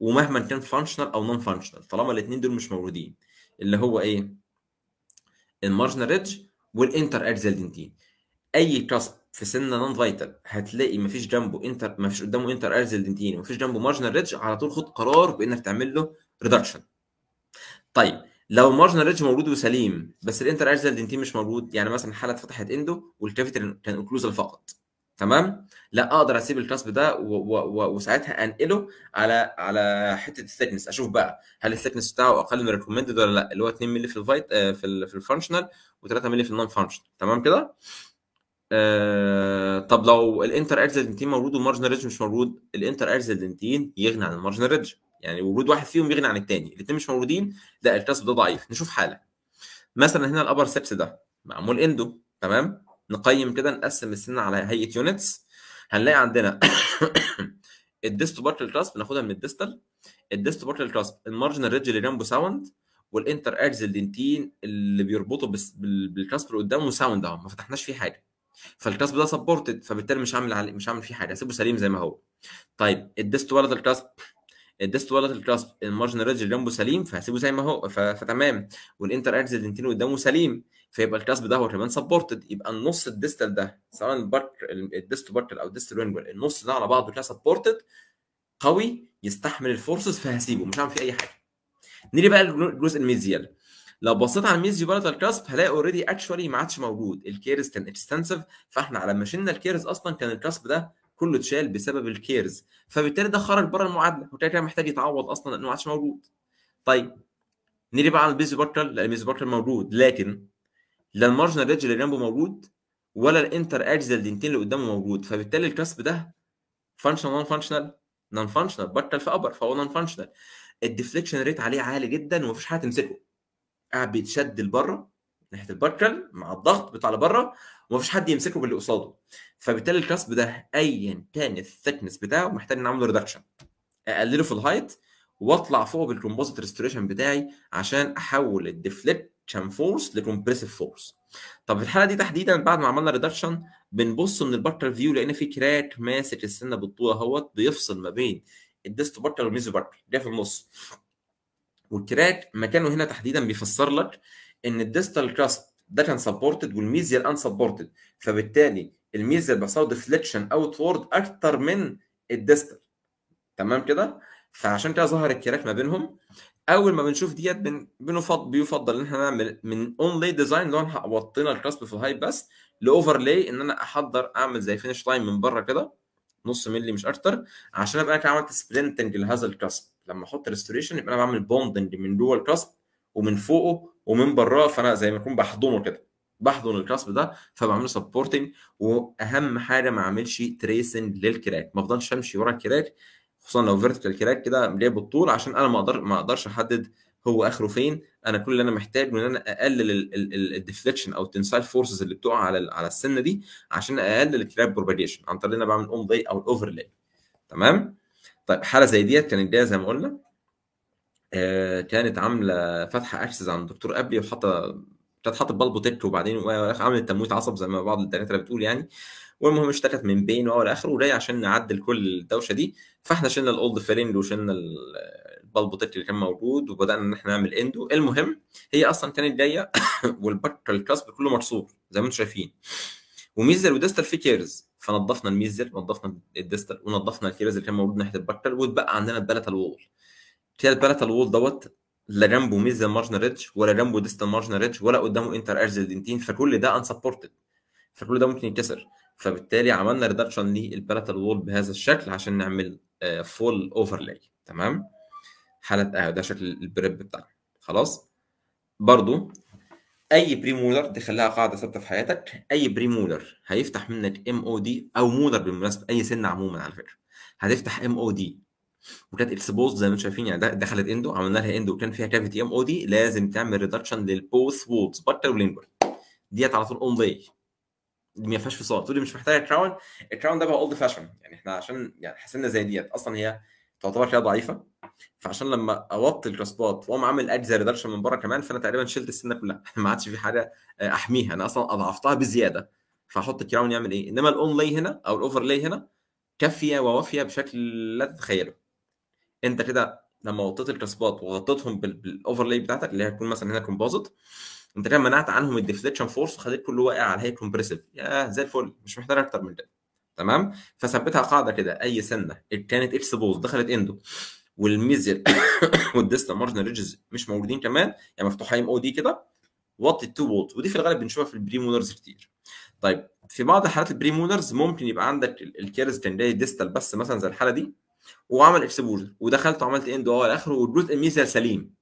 ومهما كان فانكشنال او نون فانكشنال طالما الاثنين دول مش موجودين اللي هو ايه المارجن ريدج والانتر ارزيال دنتين اي كاسب في سنه نون فايتال هتلاقي مفيش جنبه انتر مفيش قدامه انتر ارزل دنتين ومفيش جنبه مارجن ريدج على طول خد قرار بانك تعمل له ريدكشن طيب لو المارجنال ريدج موجود وسليم بس الانتر ارزال دنتين مش موجود يعني مثلا حاله اتفتحت اندو والكافيتر كان اوكلوزال فقط تمام لا اقدر اسيب الكاسب ده وساعتها انقله على على حته الثيكنس اشوف بقى هل الثيكنس بتاعه اقل من ريكومندد ولا لا اللي هو 2 مللي في الفايت آه، في في الفانكشنال و3 مللي في النون فانكشنال تمام كده آه، طب لو الانتر ارزل دنتين موجود والمارجنال ريدج مش موجود الانتر ارزل دنتين يغني عن المارجنال ريدج يعني وجود واحد فيهم يغني عن الثاني الاثنين مش موجودين لا التاسب ده ضعيف نشوف حاله مثلا هنا الابر سيبس ده معمول اندو تمام نقيم كده نقسم السن على هيئه يونتس هنلاقي عندنا الديستو بارتل كاسب ناخدها من الديستال الديستو بارتل كاسب المارجنال ريدج اللي جنبه ساوند والانتر ادز الدنتين اللي بيربطوا بالكاسب اللي قدامه ساوند اهو ما فتحناش فيه حاجه فالكاسب ده سبورتد فبالتالي مش عامل مش عامل فيه حاجه هسيبه سليم زي ما هو طيب الديستو ولد الكراسب الديست ولت الكراسب المارجن ريدج اللي جنبه سليم فهسيبه زي ما هو فتمام والانتر اكس اللي قدامه سليم فيبقى الكراسب ده هو كمان سبورتد يبقى النص الديستال ده سواء البارك الديست بارتل او الديست لونجوال النص ده على بعضه كده سبورتد قوي يستحمل الفورسز فهسيبه مش هعمل فيه اي حاجه نيجي بقى الجزء الميزيال لو بصيت على الميزيو بارتال كراسب هلاقي اوريدي اكشوالي ما عادش موجود الكيرز كان اكستنسيف فاحنا على ما شلنا الكيرز اصلا كان الكراسب ده كله اتشال بسبب الكيرز فبالتالي ده خرج بره المعادله وبالتالي كان محتاج يتعوض اصلا لانه ما عادش موجود طيب نيجي بقى على البيز بارتل لا البيز بارتل موجود لكن لا المارجنال ريدج اللي جنبه موجود ولا الانتر اجز الدنتين اللي قدامه موجود فبالتالي الكسب ده فانكشنال نون فانكشنال نون فانكشنال بارتل في ابر فهو نون فانكشنال الديفليكشن ريت عليه عالي جدا ومفيش حاجه تمسكه قاعد بيتشد لبره ناحيه البارتل مع الضغط بتاع لبره ومفيش حد يمسكه باللي قصاده فبالتالي الكاسب ده ايا كان الثكنس بتاعه محتاج ان اعمل ريدكشن اقلله في الهايت واطلع فوق بالكومبوزيت ريستوريشن بتاعي عشان احول الديفليكشن فورس لكومبريسيف فورس طب في الحاله دي تحديدا بعد ما عملنا ريدكشن بنبص من البارتر فيو لان في كراك ماسك السنه بالطول اهوت بيفصل ما بين الديست بارتر والميزو بارتر ده في النص والكراك مكانه هنا تحديدا بيفسر لك ان الديستال كاسب ده كان سبورتد والميزيال ان سبورتد فبالتالي الميزيال بيحصل له ديفليكشن اوت وورد اكتر من الديستال تمام كده فعشان كده ظهر الكراك ما بينهم اول ما بنشوف ديت بن... بنفضل بيفضل ان احنا نعمل من اونلي ديزاين اللي هو احنا وطينا الكاسب في الهاي بس لاوفرلي ان انا احضر اعمل زي فينش لاين من بره كده نص مللي مش اكتر عشان ابقى انا عملت سبلنتنج لهذا الكاسب لما احط ريستوريشن يبقى انا بعمل بوندنج من جوه الكاسب ومن فوقه ومن براه فانا زي ما اكون بحضنه كده بحضن الكاسب ده فبعمل سبورتنج واهم حاجه ما اعملش تريسنج للكراك ما افضلش امشي ورا الكراك خصوصا لو فيرتيكال كراك كده ليه بالطول عشان انا ما اقدر ما اقدرش احدد هو اخره فين انا كل اللي انا محتاجه ان انا اقلل الديفليكشن او التنسايل فورسز اللي بتقع على على السنه دي عشان اقلل الكراك بروباجيشن عن طريق ان انا بعمل اوم لاي او الاوفرلاي تمام طيب حاله زي ديت كانت جايه زي ما قلنا آه، كانت عامله فاتحه اكسس عند الدكتور قبلي وحاطه كانت حاطه بالبو تك وبعدين عملت تمويت عصب زي ما بعض الدكاتره بتقول يعني والمهم اشتكت من بين والى اخره وجاي عشان نعدل كل الدوشه دي فاحنا شلنا الاولد فيرنج وشلنا البالبو تك اللي كان موجود وبدانا ان احنا نعمل اندو المهم هي اصلا كانت جايه والبكر الكاسب كله مرصوص زي ما انتم شايفين وميزر وديستال في كيرز فنظفنا الميزر ونظفنا الديستال ونظفنا الكيرز اللي كان موجود ناحيه البكر واتبقى عندنا البلت الوول شال بلاتال الوول دوت لا جنبه ميزا مارجن ريدج ولا جنبه ديستال مارجن ريدج ولا قدامه انتر دينتين فكل ده انسبورتد فكل ده ممكن يتكسر فبالتالي عملنا ريدكشن للبلات الوول بهذا الشكل عشان نعمل فول آه، اوفرلاي تمام حاله اهو ده شكل البريب بتاعنا خلاص برضو اي بري مولر دي خليها قاعده ثابته في حياتك اي بري مولر هيفتح منك ام او دي او مولر بالمناسبه اي سن عموما على فكره هتفتح ام او دي وكانت اكسبوز زي ما انتم شايفين يعني دخلت اندو عملنا لها اندو وكان فيها كافيتي ام او دي لازم تعمل ريدكشن للبوث وولز بارتر ولينجوال ديت على طول اون لاي ما فيهاش فصال تقول لي مش محتاجه كراون الكراون ده بقى اولد فاشن يعني احنا عشان يعني حسنا زي ديت اصلا هي تعتبر كده ضعيفه فعشان لما اوطي الكراسبات واقوم عامل اجزاء ريدكشن من بره كمان فانا تقريبا شلت السنه كلها ما عادش في حاجه آه، احميها انا اصلا اضعفتها بزياده فاحط الكراون يعمل ايه انما الاون هنا او الاوفر هنا كافيه ووافيه بشكل لا تتخيله انت كده لما وطيت الكاسبات وغطيتهم بالاوفرلاي بتاعتك اللي تكون مثلا هنا كومبوزيت انت كده منعت عنهم الديفليكشن فورس وخليت كله واقع على هي كومبريسيف يا زي الفل مش محتاج اكتر من كده تمام فثبتها قاعده كده اي سنه كانت اكسبوز دخلت اندو والميزل والديستا مارجنال ريدجز مش موجودين كمان يعني مفتوحين او دي كده وطي التو وولت ودي في الغالب بنشوفها في البريمونرز كتير طيب في بعض حالات البريمونرز ممكن يبقى عندك الكيرز كان جاي ديستال بس مثلا زي الحاله دي وعمل اكسبوجر ودخلت وعملت اند اه اخره والجزء الميزه سليم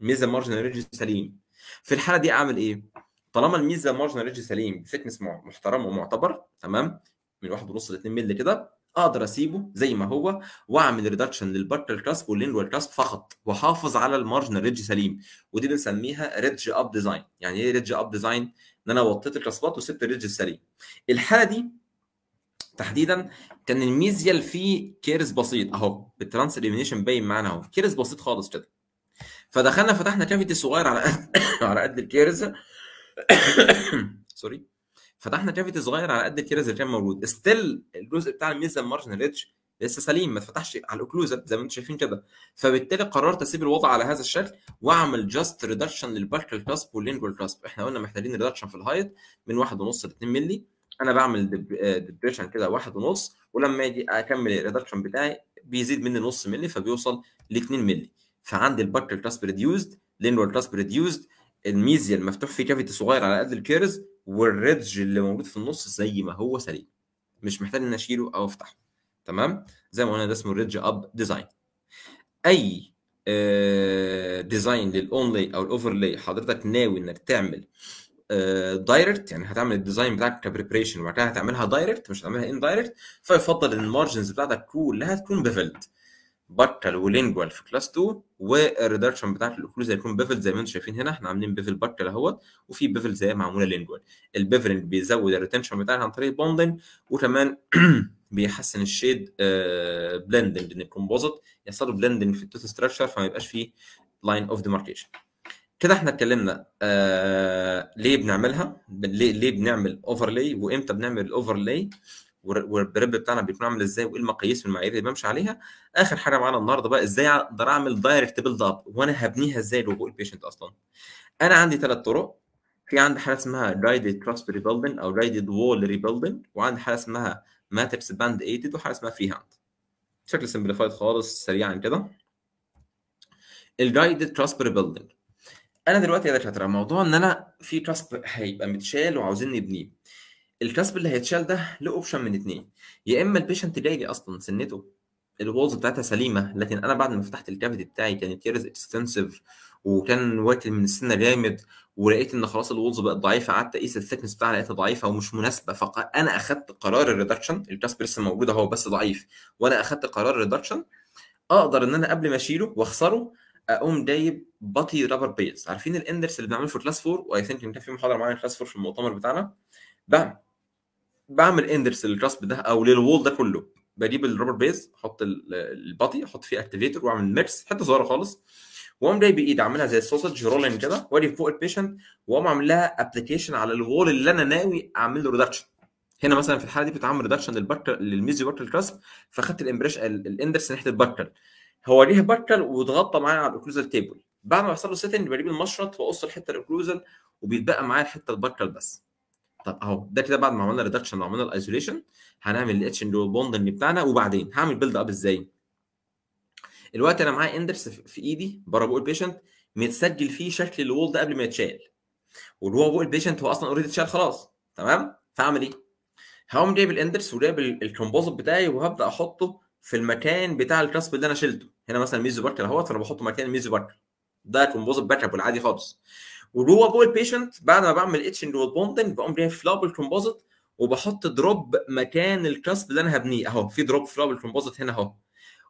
الميزه المارجنال ريدج سليم في الحاله دي اعمل ايه؟ طالما الميزه المارجنال ريدج سليم بفتنس محترم ومعتبر تمام من 1.5 ل 2 مللي كده اقدر اسيبه زي ما هو واعمل ريدكشن للبارتر كاسب واللينوال كاسب فقط واحافظ على المارجنال ريدج سليم ودي بنسميها ريدج اب ديزاين يعني ايه ريدج اب ديزاين ان انا وطيت الكاسبات وسبت الريدج السليم الحاله دي تحديدا كان الميزيال فيه كيرز بسيط اهو بالترانس اليمينيشن باين معانا اهو كيرز بسيط خالص كده فدخلنا فتحنا كافيتي صغير على قد على قد الكيرز سوري فتحنا كافيتي صغير على قد الكيرز اللي كان موجود ستيل الجزء بتاع الميزيال مارجن ريتش لسه سليم ما اتفتحش على الاوكلوزال زي ما انتم شايفين كده فبالتالي قررت اسيب الوضع على هذا الشكل واعمل جاست ريدكشن للباركال كاسب واللينجوال كاسب احنا قلنا محتاجين ريدكشن في الهايت من 1.5 ل 2 مللي انا بعمل ديبريشن آه، كده واحد ونص ولما اجي اكمل الريدكشن بتاعي بيزيد مني نص ملي فبيوصل ل 2 ملي فعندي البكر كلاس ريديوزد لينور كلاس ريديوزد الميزيا مفتوح فيه كافيتي صغير على قد الكيرز والريدج اللي موجود في النص زي ما هو سليم مش محتاج ان اشيله او افتحه تمام زي ما قلنا ده اسمه ريدج اب ديزاين اي ديزاين آه، للاونلي او الاوفرلي حضرتك ناوي انك تعمل دايركت آه، يعني هتعمل الديزاين بتاعك كبريبريشن وبعد كده هتعملها دايركت مش هتعملها ان دايركت فيفضل ان المارجنز بتاعتك كلها تكون بيفلد بكتل ولينجوال في كلاس 2 والريدكشن بتاعت الاكلوز هيكون بيفل زي ما انتم شايفين هنا احنا عاملين بيفل بكتل اهوت وفي بيفل زي معموله لينجوال البيفل بيزود الريتنشن بتاعها عن طريق بوندنج وكمان بيحسن الشيد بلندنج آه، ان الكومبوزيت يحصل بلندنج في التوت ستراكشر فما يبقاش فيه لاين اوف ديماركيشن كده احنا اتكلمنا آه ليه بنعملها ليه, ليه بنعمل اوفرلاي وامتى بنعمل الاوفرلاي والبريب بتاعنا بيكون عامل ازاي وايه المقاييس والمعايير اللي بمشي عليها اخر حاجه معانا النهارده بقى ازاي اقدر اعمل دايركت بيلد اب وانا هبنيها ازاي لوجو البيشنت اصلا انا عندي ثلاث طرق في عندي حاجه اسمها جايدد تراست ريبيلدنج او جايدد وول ريبيلدنج وعندي حاجه اسمها ماتريكس باند ايتد وحاجه اسمها فري هاند بشكل سمبليفايد خالص سريعا كده الجايدد تراست ريبيلدنج انا دلوقتي يا دكاتره موضوع ان انا في كاسب هيبقى متشال وعاوزين نبنيه الكاسب اللي هيتشال ده له اوبشن من اتنين يا اما البيشنت جاي لي اصلا سنته الوولز بتاعتها سليمه لكن انا بعد ما فتحت الكافيتي بتاعي كانت تيرز اكستنسيف وكان واكل من السنه جامد ولقيت ان خلاص الوولز بقت ضعيفه قعدت اقيس الثيكنس بتاعها لقيتها ضعيفه ومش مناسبه فانا اخدت قرار الريدكشن الكاسب لسه موجود اهو بس ضعيف وانا اخدت قرار الريدكشن اقدر ان انا قبل ما اشيله واخسره اقوم جايب بطي رابر بيز عارفين الاندرس اللي بنعمله في كلاس 4 واي ثينك كان في محاضره معانا كلاس 4 في المؤتمر بتاعنا بعمل بعمل اندرس للكاسب ده او للوول ده كله بجيب الرابر بيز احط البطي احط فيه اكتيفيتور واعمل ميكس حته صغيره خالص واقوم جاي بايد اعملها زي السوسج رولين كده واجي فوق البيشنت واقوم اعمل لها ابلكيشن على الوول اللي انا ناوي اعمل له ريدكشن هنا مثلا في الحاله دي بتعمل ريدكشن للبكر للميزي بكر الكاسب فاخدت الامبريشن الاندرس ناحيه البكر هو ليه بكل وتغطى معايا على الاوكلوزال تيبل بعد ما بيحصل له سيتنج بجيب المشرط واقص الحته الاوكلوزال وبيتبقى معايا الحته البكل بس طب اهو ده كده بعد ما عملنا ريدكشن وعملنا الايزوليشن هنعمل الاتش اند اللي بتاعنا وبعدين هعمل بيلد اب ازاي الوقت انا معايا اندرس في ايدي بره بقول بيشنت متسجل فيه شكل الوول ده قبل ما يتشال واللي هو بقول البيشنت هو اصلا اوريدي اتشال خلاص تمام فاعمل ايه هقوم جايب الاندرس وجايب الكومبوزيت بتاعي وهبدا احطه في المكان بتاع الكراسب اللي انا شلته هنا مثلا ميزو باركر اهوت فانا بحطه مكان ميزو باركر ده كومبوزيت باك اب العادي خالص وجوه جوه البيشنت بعد ما بعمل اتشنج والبوندنج بقوم جاي فلاب الكومبوزيت وبحط دروب مكان الكراسب اللي انا هبنيه اهو في دروب فلاب الكومبوزيت هنا اهو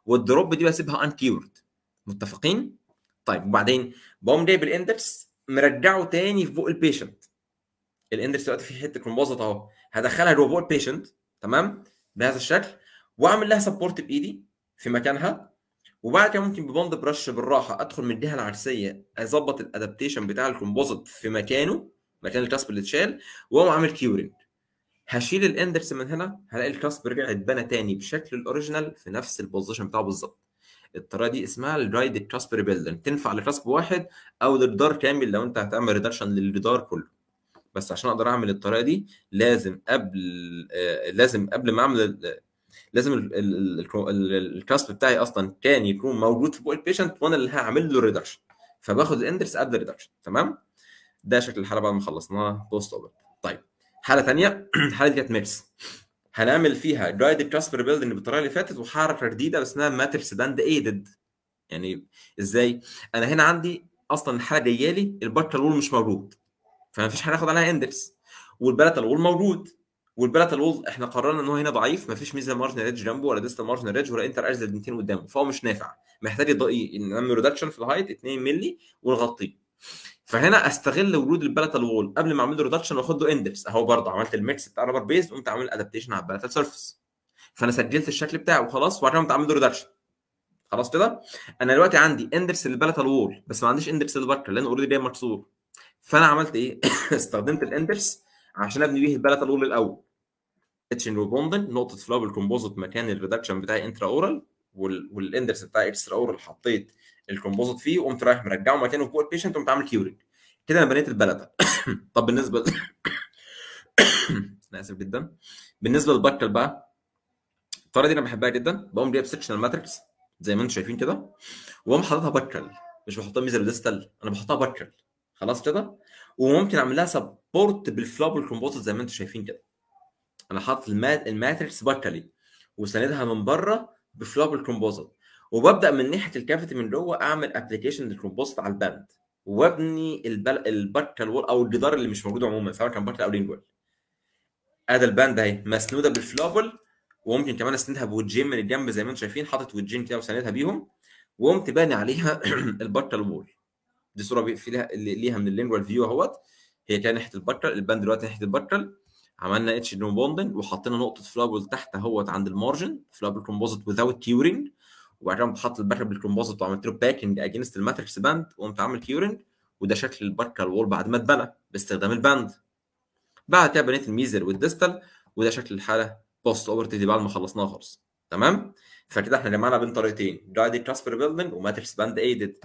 والدروب دي بسيبها انكيورد متفقين؟ طيب وبعدين بقوم جايب الاندكس مرجعه تاني في بوق البيشنت الاندكس دلوقتي في حته كومبوزيت اهو هدخلها جوه بوق البيشنت تمام بهذا الشكل واعمل لها سبورت بايدي في مكانها وبعد كده ممكن ببند برش بالراحه ادخل من الجهه العرسيه اظبط الادابتيشن بتاع الكومبوزيت في مكانه مكان الكاسب اللي اتشال واقوم عامل كيورنج هشيل الاندرس من هنا هلاقي الكاسب رجع اتبنى تاني بشكل الاوريجينال في نفس البوزيشن بتاعه بالظبط الطريقه دي اسمها الرايد كاسب ريبيلدن تنفع لكاسب واحد او للدار كامل لو انت هتعمل ريدكشن للدار كله بس عشان اقدر اعمل الطريقه دي لازم قبل آه لازم قبل ما اعمل لازم الكاسب بتاعي اصلا كان يكون موجود في بق البيشنت وانا اللي هعمل له ريدكشن فباخد الاندرس قبل الريدكشن تمام ده شكل الحاله بعد ما خلصناها بوست اوبر طيب حاله ثانيه الحاله دي كانت ميكس هنعمل فيها جايد كراسبر بيلدنج بالطريقه اللي فاتت وحركه جديده بس اسمها ماتريكس باند ايدد يعني ازاي انا هنا عندي اصلا الحاله جايه لي البارتال مش موجود فما فيش حاجه اخد عليها اندرس والبلاتال وول موجود والبلات الولز احنا قررنا ان هو هنا ضعيف مفيش ميزه مارجن ريدج جنبه ولا ديستال مارجن ريدج ولا انتر ارز 200 قدامه فهو مش نافع محتاج نعمل ريدكشن في الهايت 2 مللي ونغطيه فهنا استغل ورود البلاتال وول قبل ما اعمل له ريدكشن واخد له اندكس اهو برضه عملت الميكس بتاع رابر بيز قمت عامل ادابتيشن على البلاتال سيرفيس فانا سجلت الشكل بتاعه وخلاص وبعد كده قمت عامل له ريدكشن خلاص كده انا دلوقتي عندي اندكس للبلاتال وول بس ما عنديش اندكس للبكر لان اوريدي ده مكسور فانا عملت ايه استخدمت الاندكس عشان ابني بيه البلت الأول الاول اتشن ريبوندن نقطه فلاب الكومبوزيت مكان الريدكشن بتاعي انترا اورال والاندرس بتاعي اكسترا اورال حطيت الكومبوزيت فيه وقمت رايح مرجعه مكانه فوق البيشنت وقمت عامل كيورنج كده انا بنيت البلتة طب بالنسبه انا اسف جدا بالنسبه للبكل بقى الطريقه دي انا بحبها جدا بقوم جايب سكشنال ماتريكس زي ما انتم شايفين كده واقوم حاططها بكل مش بحطها ميزر ديستال انا بحطها بكل خلاص كده وممكن اعمل لها سبورت بالفلوب والكومبوزيت زي ما انتم شايفين كده انا حاطط الماتريكس باكلي وساندها من بره بفلوب الكومبوزيت وببدا من ناحيه الكافيتي من جوه اعمل ابلكيشن للكومبوزيت على الباند وابني البل... وول او الجدار اللي مش موجود عموما سواء كان بكال او لينجول ادي الباند اهي مسنوده بالفلابل وممكن كمان اسندها بوجين من الجنب زي ما انتم شايفين حاطط وجين كده وساندها بيهم وقمت باني عليها البكال وول دي صوره في ليها ليها من اللينجوال فيو اهوت هي كده ناحيه البكترال البان دلوقتي ناحيه البكترال عملنا اتش نو بوندنج وحطينا نقطه فلابل تحت اهوت عند المارجن فلابل كومبوزيت وذاوت كيورنج وبعد كده بتحط البكترال بالكومبوزيت وعملت له باكنج اجينست الماتريكس باند وقمت عامل كيورنج وده شكل البكترال وول بعد ما اتبنى باستخدام الباند بعد كده بنيت الميزر والديستال وده شكل الحاله بوست اوبرتيتي بعد ما خلصناها خالص تمام فكده احنا جمعنا بين طريقتين جايد كاسبر بيلدنج وماتريكس باند ايدد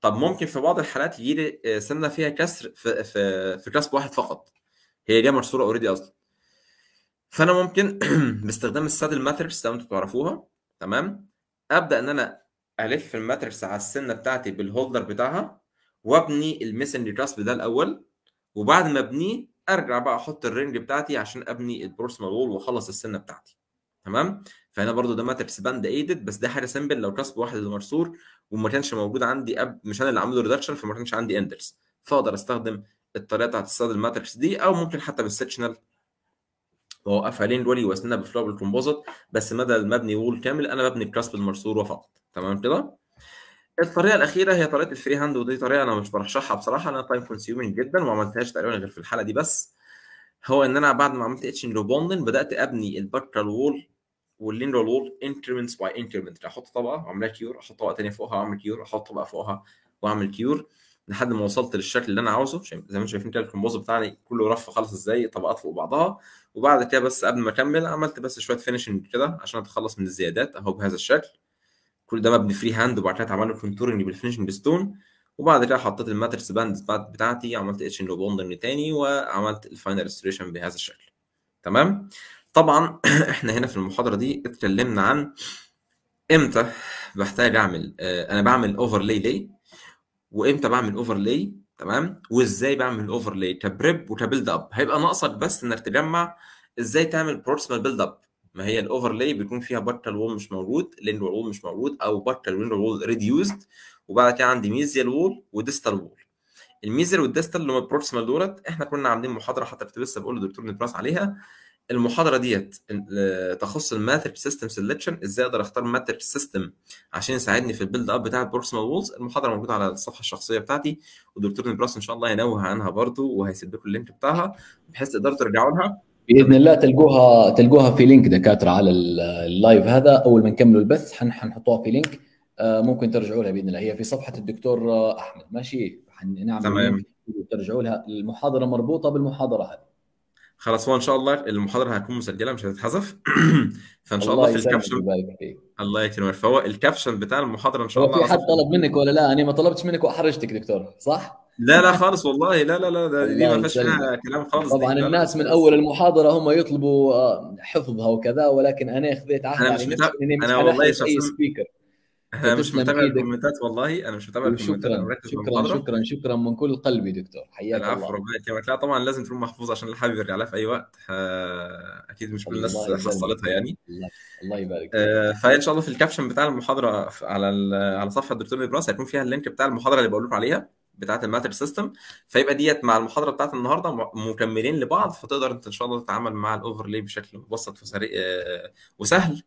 طب ممكن في بعض الحالات يجي لي آه، سنه فيها كسر في في, في كسب واحد فقط هي دي مرسوره اوريدي اصلا فانا ممكن باستخدام السادل ماتريكس لو انتم تعرفوها تمام ابدا ان انا الف الماتريكس على السنه بتاعتي بالهولدر بتاعها وابني الميسنجر كاسب ده الاول وبعد ما ابنيه ارجع بقى احط الرينج بتاعتي عشان ابني البروسيمال وول واخلص السنه بتاعتي تمام فهنا برضو ده ماتريكس باند ايدد بس ده حاجه سمبل لو كسب واحد اللي مرسور وما كانش موجود عندي اب مش انا اللي عامله ريدكشن فما كانش عندي اندرز فاقدر استخدم الطريقه بتاعت السادل الماتريكس دي او ممكن حتى بالسكشنال واوقفها لين دول يوزنها بفلو بالكومبوزيت بس مدى ما ابني وول كامل انا ببني الكاسب المرسور فقط تمام كده الطريقه الاخيره هي طريقه الفري هاند ودي طريقه انا مش برشحها بصراحه انا تايم كونسيومنج جدا وما عملتهاش تقريبا غير في الحلقه دي بس هو ان انا بعد ما عملت اتشنج وبوندن بدات ابني البكترال وول واللينرال وول انكرمنتس باي انكرمنت يعني احط طبقه واعملها كيور احط طبقه ثانيه فوقها واعمل كيور احط طبقه فوقها واعمل كيور لحد ما وصلت للشكل اللي انا عاوزه زي ما انتم شايفين كده الكومبوز بتاعنا كله رف خالص ازاي طبقات فوق بعضها وبعد كده بس قبل ما اكمل عملت بس شويه فينشنج كده عشان اتخلص من الزيادات اهو بهذا الشكل كل ده مبني فري هاند وبعد كده عملنا كونتورنج بالفينشنج ستون وبعد كده حطيت الماترس باند بتاعتي عملت اتشنج وبوندنج تاني وعملت الفاينل ريستوريشن بهذا الشكل تمام طبعا احنا هنا في المحاضره دي اتكلمنا عن امتى بحتاج اعمل اه انا بعمل اوفرلاي ليه وامتى بعمل اوفرلاي تمام وازاي بعمل اوفرلاي كبريب وكبيلد اب هيبقى ناقصك بس انك تجمع ازاي تعمل بروكسيمال بيلد اب ما هي الاوفرلاي بيكون فيها بطل وول مش موجود لينر وول مش موجود او بطل وينر وول ريديوست وبعد كده عندي ميزيال وول وديستال وول الميزيال والديستال اللي هم البروكسيمال دولت احنا كنا عاملين محاضره حتى كنت لسه بقول للدكتور نبراس عليها المحاضره ديت آه، تخص الماتريك سيستم سيلكشن ازاي اقدر اختار ماتريك سيستم عشان يساعدني في البيلد اب بتاع البروكسيمال وولز المحاضره موجوده على الصفحه الشخصيه بتاعتي ودكتور نبراس ان شاء الله هينوه عنها برضه وهيسيب لكم اللينك بتاعها بحيث تقدروا ترجعوا لها باذن الله تلقوها تلقوها في لينك دكاتره على اللايف هذا اول ما نكملوا البث حنحطوها في لينك آه، ممكن ترجعوا لها باذن الله هي في صفحه الدكتور آه، احمد ماشي نعمل تمام ترجعوا لها المحاضره مربوطه بالمحاضره هذه خلاص هو ان شاء الله المحاضره هتكون مسجله مش هتتحذف فان شاء الله, الله في الكابشن الله يكرمك فهو الكابشن بتاع المحاضره ان شاء الله في حد طلب منك ولا لا انا ما طلبتش منك واحرجتك دكتور صح؟ لا لا خالص والله لا لا لا دي ما فيهاش كلام خالص طبعا الناس من اول المحاضره هم يطلبوا آه، حفظها وكذا ولكن انا خذيت عهد انا مش, متع... أنا, مش انا والله شخصيا انا مش متابع الكومنتات والله انا مش متابع الكومنتات شكرا شكرا, شكرا شكرا من كل قلبي دكتور حياك الله العفو ربنا يكرمك لا طبعا لازم تكون محفوظ عشان الحبيب يرجع لها في اي وقت اكيد مش كل الناس حصلتها يعني الله يبارك فيك آه، فان شاء الله في الكابشن بتاع المحاضره على على صفحه الدكتور ابراس هيكون فيها اللينك بتاع المحاضره اللي بقول لكم عليها بتاعه الماتر سيستم فيبقى ديت مع المحاضره بتاعه النهارده مكملين لبعض فتقدر انت ان شاء الله تتعامل مع الاوفرلي بشكل مبسط آه، وسهل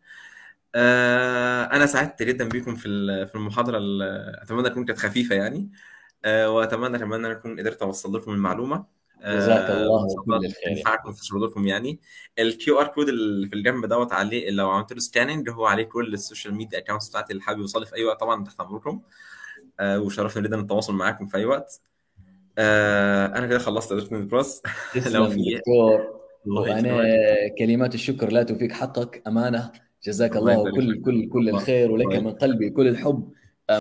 آه، انا سعدت جدا بيكم في في المحاضره اتمنى تكون كانت خفيفه يعني آه، واتمنى اتمنى ان اكون قدرت اوصل لكم المعلومه جزاك آه، الله كل الخير يعني. نفعكم في شغلكم يعني الكيو ار كود اللي في الجنب دوت عليه لو عملت له سكاننج هو عليه كل السوشيال ميديا اكونتس بتاعتي اللي حابب يوصل في اي وقت طبعا تحت امركم وشرفنا جدا التواصل معاكم في اي وقت انا كده خلصت ادرت البروس لو في دكتور وانا كلمات الشكر لا تفيق حقك امانه جزاك الله, الله كل كل كل الخير ولك من قلبي كل الحب